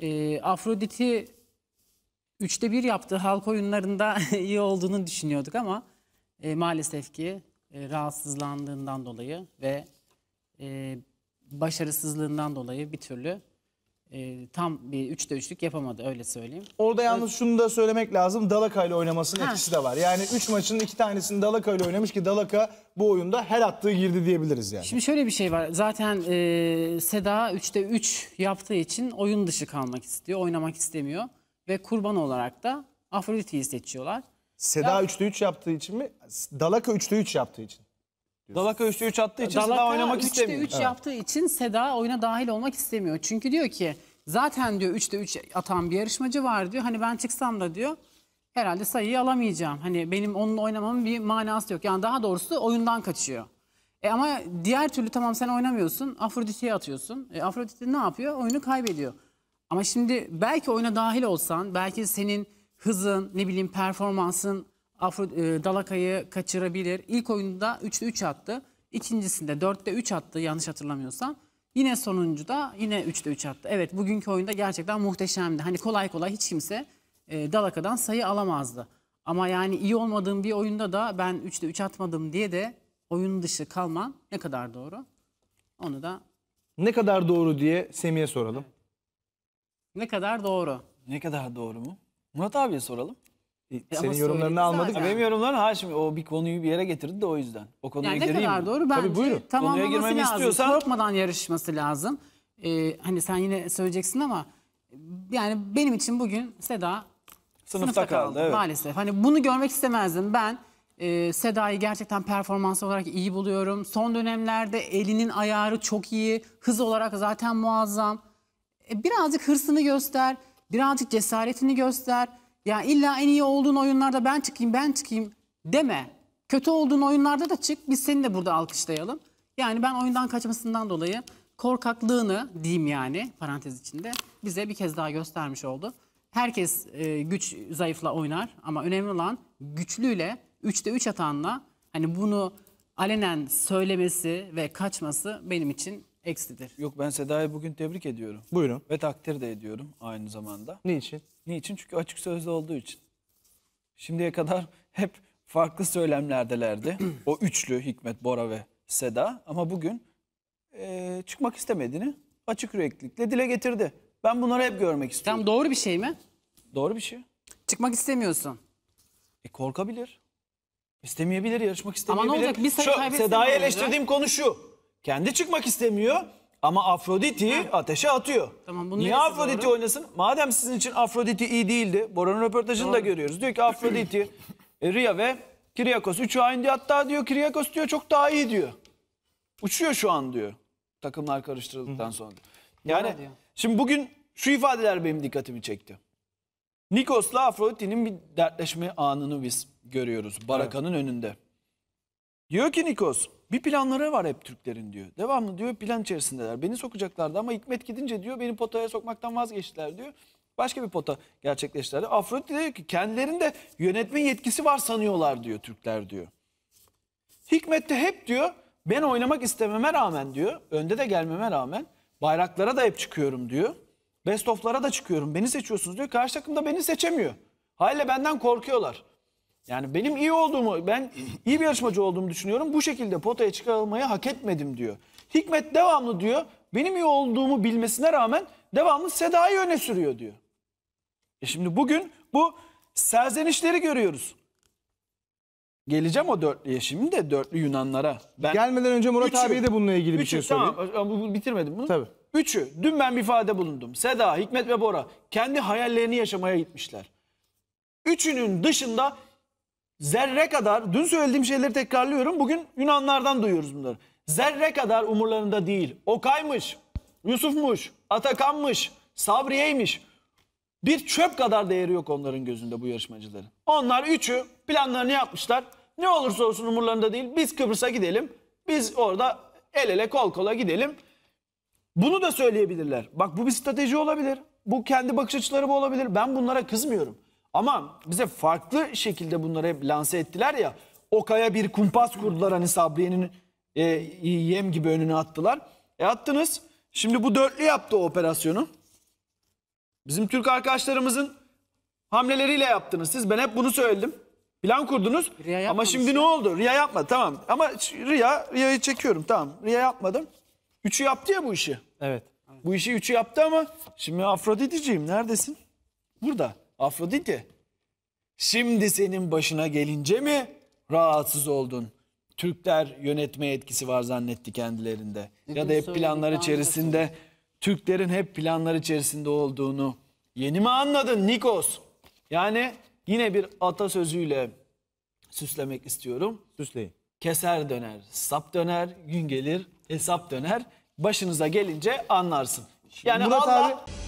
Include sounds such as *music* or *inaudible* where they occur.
E, Afrodit'i üçte bir yaptığı halk oyunlarında *laughs* iyi olduğunu düşünüyorduk ama e, maalesef ki e, rahatsızlandığından dolayı ve e, başarısızlığından dolayı bir türlü e, tam bir üçte üçlük yapamadı öyle söyleyeyim. Orada yalnız şunu da söylemek lazım. Dalaka ile oynamasının Ha. etkisi de var. Yani üç maçın iki tanesini Dalaka ile oynamış ki Dalaka bu oyunda her attığı girdi diyebiliriz yani. Şimdi şöyle bir şey var. Zaten e, Seda üçte üç yaptığı için oyun dışı kalmak istiyor, oynamak istemiyor. Ve kurban olarak da Afrodit'i seçiyorlar. Seda üçte üç yaptığı için mi? Dalaka üçte üç yaptığı için. Dalaka 3'te 3 attığı için Dalaka Seda oynamak istemiyor. 3'te 3 yaptığı için Seda oyuna dahil olmak istemiyor. Çünkü diyor ki zaten diyor 3'te 3 atan bir yarışmacı var diyor. Hani ben çıksam da diyor herhalde sayıyı alamayacağım. Hani benim onunla oynamamın bir manası yok. Yani daha doğrusu oyundan kaçıyor. E ama diğer türlü tamam sen oynamıyorsun. Afrodite'ye atıyorsun. E Afrodite ne yapıyor? Oyunu kaybediyor. Ama şimdi belki oyuna dahil olsan, belki senin hızın, ne bileyim performansın Afro, e, Dalaka'yı kaçırabilir. İlk oyunda 3'te 3 attı. İkincisinde 4'te 3 attı yanlış hatırlamıyorsam. Yine sonuncu da yine 3'te 3 attı. Evet bugünkü oyunda gerçekten muhteşemdi. Hani kolay kolay hiç kimse e, Dalaka'dan sayı alamazdı. Ama yani iyi olmadığım bir oyunda da ben 3'te 3 atmadım diye de oyun dışı kalmam ne kadar doğru? Onu da Ne kadar doğru diye Semih'e soralım. ne kadar doğru? Ne kadar doğru mu? Murat abiye soralım. E, e, senin yorumlarını almadık. zaten. Benim yorumlarım şimdi o bir konuyu bir yere getirdi de o yüzden. O konuya Yani ne kadar mi? doğru bence Tabii buyurun. Konuya tamamlaması lazım. istiyorsan- Korkmadan yarışması lazım. Ee, hani sen yine söyleyeceksin ama yani benim için bugün Seda Sınıfta, kaldı. evet. maalesef. Hani bunu görmek istemezdim. Ben e, Seda'yı gerçekten performans olarak iyi buluyorum. Son dönemlerde elinin ayarı çok iyi. Hız olarak zaten muazzam. E, birazcık hırsını göster. Birazcık cesaretini göster. Yani illa en iyi olduğun oyunlarda ben çıkayım ben çıkayım deme. Kötü olduğun oyunlarda da çık biz seni de burada alkışlayalım. Yani ben oyundan kaçmasından dolayı korkaklığını diyeyim yani parantez içinde bize bir kez daha göstermiş oldu. Herkes e, güç zayıfla oynar ama önemli olan güçlüyle 3'te 3 atanla hani bunu alenen söylemesi ve kaçması benim için eksidir. Yok ben Seda'yı bugün tebrik ediyorum. Buyurun. Ve takdir de ediyorum aynı zamanda. Niçin? Niçin? Çünkü açık sözlü olduğu için. Şimdiye kadar *laughs* hep farklı söylemlerdelerdi. *clears throat* o üçlü Hikmet, Bora ve Seda. Ama bugün e, çıkmak istemediğini açık yüreklilikle dile getirdi. Ben bunları hep görmek istiyorum. Tam doğru bir şey mi? Doğru bir şey. Çıkmak istemiyorsun. E korkabilir. İstemeyebilir, yarışmak istemeyebilir. Ama ne olacak? Bir sayı Seda'yı eleştirdiğim konu şu. Kendi çıkmak istemiyor ama Afrodit'i ateşe atıyor. Tamam, bunun Niye Afrodit'i doğru? oynasın? Madem sizin için Afrodit'i iyi değildi. Bora'nın röportajını da görüyoruz. Diyor ki Afrodit'i, e, Ria ve Kiriakos. Üçü aynı diyor. Hatta diyor Kiriakos diyor çok daha iyi diyor. Uçuyor şu an diyor. Takımlar karıştırıldıktan sonra. Yani şimdi bugün şu ifadeler benim dikkatimi çekti. Nikos'la Afrodit'in bir dertleşme anını biz görüyoruz. Barakan'ın önünde. Diyor ki Nikos bir planları var hep Türklerin diyor. Devamlı diyor plan içerisindeler. Beni sokacaklardı ama Hikmet gidince diyor beni potaya sokmaktan vazgeçtiler diyor. Başka bir pota gerçekleştirdi. Afrodit diyor ki kendilerinde yönetme yetkisi var sanıyorlar diyor Türkler diyor. Hikmet de hep diyor ben oynamak istememe rağmen diyor önde de gelmeme rağmen bayraklara da hep çıkıyorum diyor. Best of'lara da çıkıyorum beni seçiyorsunuz diyor. Karşı takım da beni seçemiyor. Haliyle benden korkuyorlar. Yani benim iyi olduğumu, ben iyi bir yarışmacı olduğumu düşünüyorum. Bu şekilde potaya çıkarılmayı hak etmedim diyor. Hikmet devamlı diyor, benim iyi olduğumu bilmesine rağmen devamlı Seda'yı öne sürüyor diyor. E şimdi bugün bu serzenişleri görüyoruz. Geleceğim o dörtlüye şimdi de dörtlü Yunanlara. Ben Gelmeden önce Murat üçü, abiye de bununla ilgili üçü, bir şey söyleyeyim. Tamam bitirmedim bunu. Tabii. Üçü dün ben bir ifade bulundum. Seda, Hikmet ve Bora kendi hayallerini yaşamaya gitmişler. Üçünün dışında zerre kadar dün söylediğim şeyleri tekrarlıyorum. Bugün Yunanlardan duyuyoruz bunları. Zerre kadar umurlarında değil. Okay'mış, Yusuf'muş, Atakan'mış, Sabriye'ymiş. Bir çöp kadar değeri yok onların gözünde bu yarışmacıların. Onlar üçü planlarını yapmışlar. Ne olursa olsun umurlarında değil. Biz Kıbrıs'a gidelim. Biz orada el ele kol kola gidelim. Bunu da söyleyebilirler. Bak bu bir strateji olabilir. Bu kendi bakış açıları bu olabilir. Ben bunlara kızmıyorum. Ama bize farklı şekilde bunları hep lanse ettiler ya. Okaya bir kumpas kurdular hani Sabriye'nin e, yem gibi önüne attılar. E attınız. Şimdi bu dörtlü yaptı o operasyonu. Bizim Türk arkadaşlarımızın hamleleriyle yaptınız siz. Ben hep bunu söyledim. Plan kurdunuz Riya ama şimdi ne oldu? Riya yapmadı tamam. Ama Riya, Riya'yı çekiyorum tamam. Riya yapmadım. Üçü yaptı ya bu işi. Evet. Bu işi üçü yaptı ama şimdi Afrodit'ciğim neredesin? Burada. Afrodite. Şimdi senin başına gelince mi rahatsız oldun? Türkler yönetme etkisi var zannetti kendilerinde. ya da hep planlar içerisinde Türklerin hep planlar içerisinde olduğunu yeni mi anladın Nikos? Yani yine bir atasözüyle süslemek istiyorum. Süsleyin. Keser döner, sap döner, gün gelir hesap döner. Başınıza gelince anlarsın. Yani Murat Allah... abi